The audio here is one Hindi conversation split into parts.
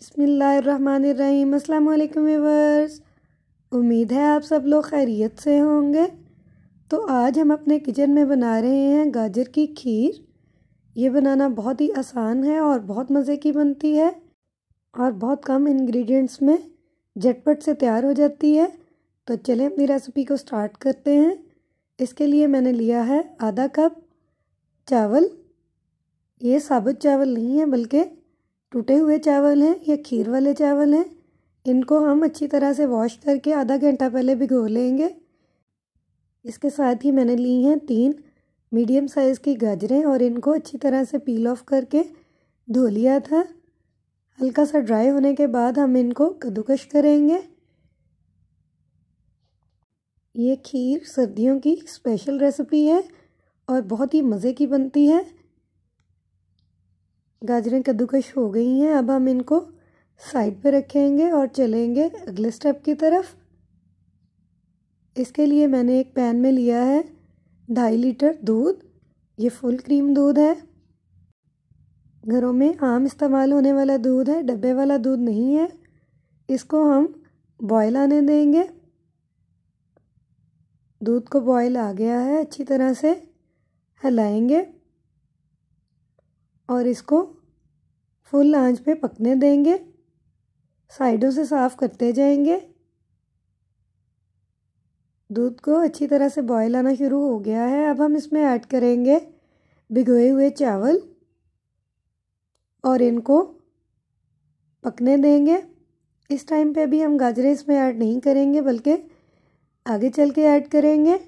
बसमीम अल्लाम वीवर्स उम्मीद है आप सब लोग खैरियत से होंगे तो आज हम अपने किचन में बना रहे हैं गाजर की खीर ये बनाना बहुत ही आसान है और बहुत मज़े की बनती है और बहुत कम इंग्रेडिएंट्स में झटपट से तैयार हो जाती है तो चलें अपनी रेसिपी को स्टार्ट करते हैं इसके लिए मैंने लिया है आधा कप चावल ये साबुत चावल नहीं है बल्कि टूटे हुए चावल हैं या खीर वाले चावल हैं इनको हम अच्छी तरह से वॉश करके आधा घंटा पहले भिगो लेंगे इसके साथ ही मैंने ली हैं तीन मीडियम साइज़ की गाजरें और इनको अच्छी तरह से पील ऑफ करके धो लिया था हल्का सा ड्राई होने के बाद हम इनको कद्दूकश करेंगे ये खीर सर्दियों की स्पेशल रेसिपी है और बहुत ही मज़े की बनती है गाजरें कद्दूकश हो गई हैं अब हम इनको साइड पर रखेंगे और चलेंगे अगले स्टेप की तरफ इसके लिए मैंने एक पैन में लिया है ढाई लीटर दूध ये फुल क्रीम दूध है घरों में आम इस्तेमाल होने वाला दूध है डब्बे वाला दूध नहीं है इसको हम बॉयल आने देंगे दूध को बॉयल आ गया है अच्छी तरह से हिलाएंगे और इसको फुल आंच पे पकने देंगे साइडों से साफ़ करते जाएंगे दूध को अच्छी तरह से बॉयल आना शुरू हो गया है अब हम इसमें ऐड करेंगे भिगोए हुए चावल और इनको पकने देंगे इस टाइम पे अभी हम गाजरें इसमें ऐड नहीं करेंगे बल्कि आगे चल के ऐड करेंगे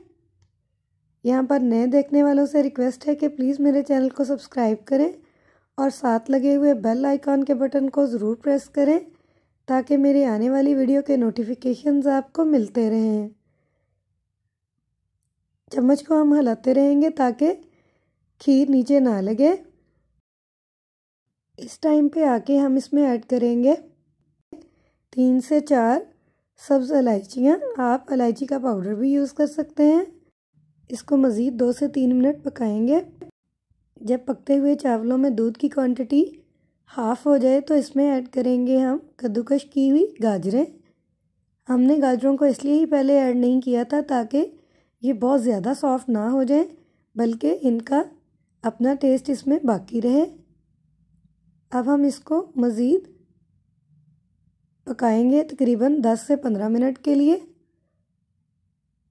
यहाँ पर नए देखने वालों से रिक्वेस्ट है कि प्लीज़ मेरे चैनल को सब्सक्राइब करें और साथ लगे हुए बेल आइकॉन के बटन को ज़रूर प्रेस करें ताकि मेरी आने वाली वीडियो के नोटिफिकेशंस आपको मिलते रहें चम्मच को हम हिलाते रहेंगे ताकि खीर नीचे ना लगे इस टाइम पे आके हम इसमें ऐड करेंगे तीन से चार सब्ज़ इलायचियाँ आप इलायची का पाउडर भी यूज़ कर सकते हैं इसको मज़ीद दो से तीन मिनट पकाएंगे जब पकते हुए चावलों में दूध की क्वांटिटी हाफ़ हो जाए तो इसमें ऐड करेंगे हम कद्दूकश की हुई गाजरें हमने गाजरों को इसलिए ही पहले ऐड नहीं किया था ताकि ये बहुत ज़्यादा सॉफ्ट ना हो जाए बल्कि इनका अपना टेस्ट इसमें बाकी रहे अब हम इसको मज़ीद पकाएंगे तकरीबन दस से पंद्रह मिनट के लिए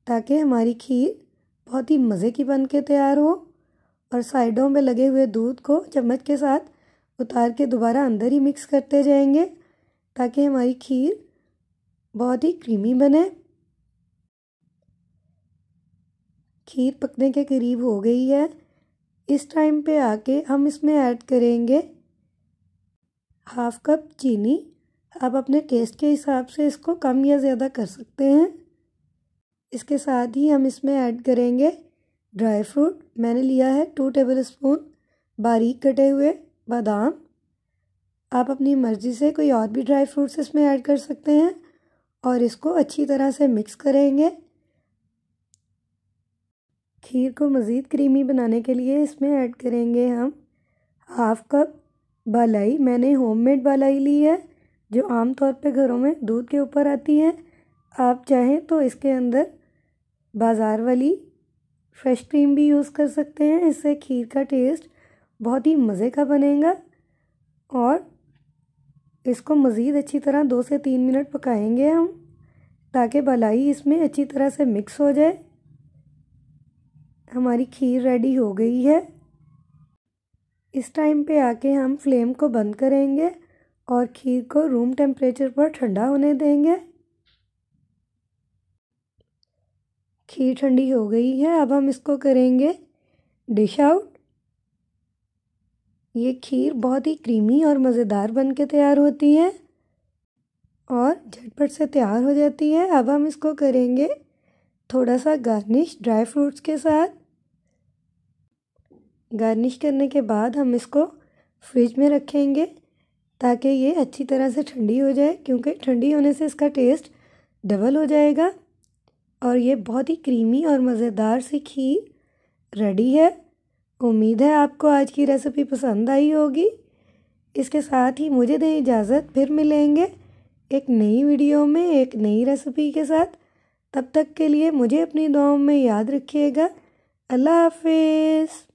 ताकि हमारी खीर बहुत ही मज़े की बन के तैयार हो और साइडों में लगे हुए दूध को चम्मच के साथ उतार के दोबारा अंदर ही मिक्स करते जाएंगे ताकि हमारी खीर बहुत ही क्रीमी बने खीर पकने के करीब हो गई है इस टाइम पे आके हम इसमें ऐड करेंगे हाफ़ कप चीनी आप अपने टेस्ट के हिसाब से इसको कम या ज़्यादा कर सकते हैं इसके साथ ही हम इसमें ऐड करेंगे ड्राई फ्रूट मैंने लिया है टू टेबल स्पून बारीक कटे हुए बादाम आप अपनी मर्ज़ी से कोई और भी ड्राई फ्रूट्स इसमें ऐड कर सकते हैं और इसको अच्छी तरह से मिक्स करेंगे खीर को मज़ीद क्रीमी बनाने के लिए इसमें ऐड करेंगे हम हाफ़ कप बालाई मैंने होममेड बालाई ली है जो आम तौर पे घरों में दूध के ऊपर आती है आप चाहें तो इसके अंदर बाज़ार वाली फ्रेश क्रीम भी यूज़ कर सकते हैं इससे खीर का टेस्ट बहुत ही मज़े का बनेगा और इसको मज़ीद अच्छी तरह दो से तीन मिनट पकाएंगे हम ताकि भलाई इसमें अच्छी तरह से मिक्स हो जाए हमारी खीर रेडी हो गई है इस टाइम पे आके हम फ्लेम को बंद करेंगे और खीर को रूम टेम्परेचर पर ठंडा होने देंगे खीर ठंडी हो गई है अब हम इसको करेंगे डिश आउट ये खीर बहुत ही क्रीमी और मज़ेदार बन के तैयार होती है और झटपट से तैयार हो जाती है अब हम इसको करेंगे थोड़ा सा गार्निश ड्राई फ्रूट्स के साथ गार्निश करने के बाद हम इसको फ्रिज में रखेंगे ताकि ये अच्छी तरह से ठंडी हो जाए क्योंकि ठंडी होने से इसका टेस्ट डबल हो जाएगा और ये बहुत ही क्रीमी और मज़ेदार सी खीर रेडी है उम्मीद है आपको आज की रेसिपी पसंद आई होगी इसके साथ ही मुझे दें इजाज़त फिर मिलेंगे एक नई वीडियो में एक नई रेसिपी के साथ तब तक के लिए मुझे अपनी दुआओं में याद रखिएगा अल्लाह हाफिज़